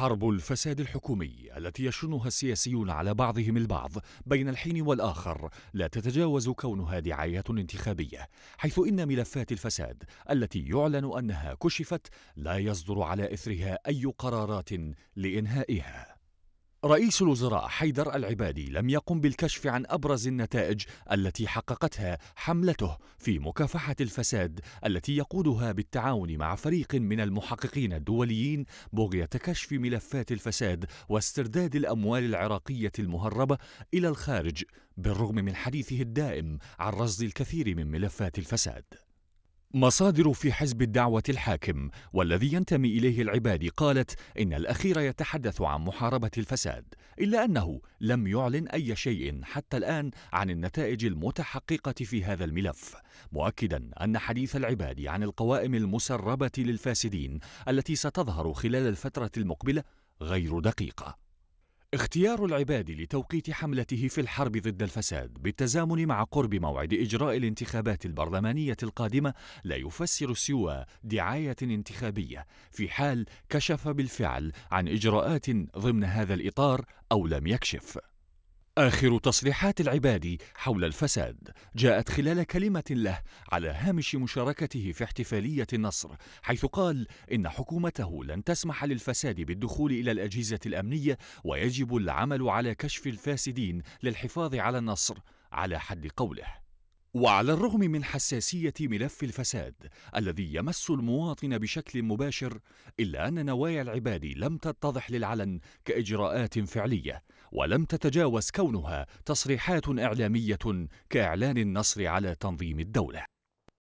حرب الفساد الحكومي التي يشنها السياسيون على بعضهم البعض بين الحين والآخر لا تتجاوز كونها دعايات انتخابية حيث إن ملفات الفساد التي يعلن أنها كشفت لا يصدر على إثرها أي قرارات لإنهائها رئيس الوزراء حيدر العبادي لم يقم بالكشف عن ابرز النتائج التي حققتها حملته في مكافحه الفساد التي يقودها بالتعاون مع فريق من المحققين الدوليين بغيه كشف ملفات الفساد واسترداد الاموال العراقيه المهربه الى الخارج بالرغم من حديثه الدائم عن رصد الكثير من ملفات الفساد مصادر في حزب الدعوة الحاكم والذي ينتمي إليه العبادي قالت إن الأخير يتحدث عن محاربة الفساد إلا أنه لم يعلن أي شيء حتى الآن عن النتائج المتحققة في هذا الملف مؤكدا أن حديث العبادي عن القوائم المسربة للفاسدين التي ستظهر خلال الفترة المقبلة غير دقيقة اختيار العباد لتوقيت حملته في الحرب ضد الفساد بالتزامن مع قرب موعد إجراء الانتخابات البرلمانية القادمة لا يفسر سوى دعاية انتخابية في حال كشف بالفعل عن إجراءات ضمن هذا الإطار أو لم يكشف آخر تصريحات العبادي حول الفساد جاءت خلال كلمة له على هامش مشاركته في احتفالية النصر حيث قال إن حكومته لن تسمح للفساد بالدخول إلى الأجهزة الأمنية ويجب العمل على كشف الفاسدين للحفاظ على النصر على حد قوله وعلى الرغم من حساسية ملف الفساد الذي يمس المواطن بشكل مباشر إلا أن نوايا العباد لم تتضح للعلن كإجراءات فعلية ولم تتجاوز كونها تصريحات إعلامية كإعلان النصر على تنظيم الدولة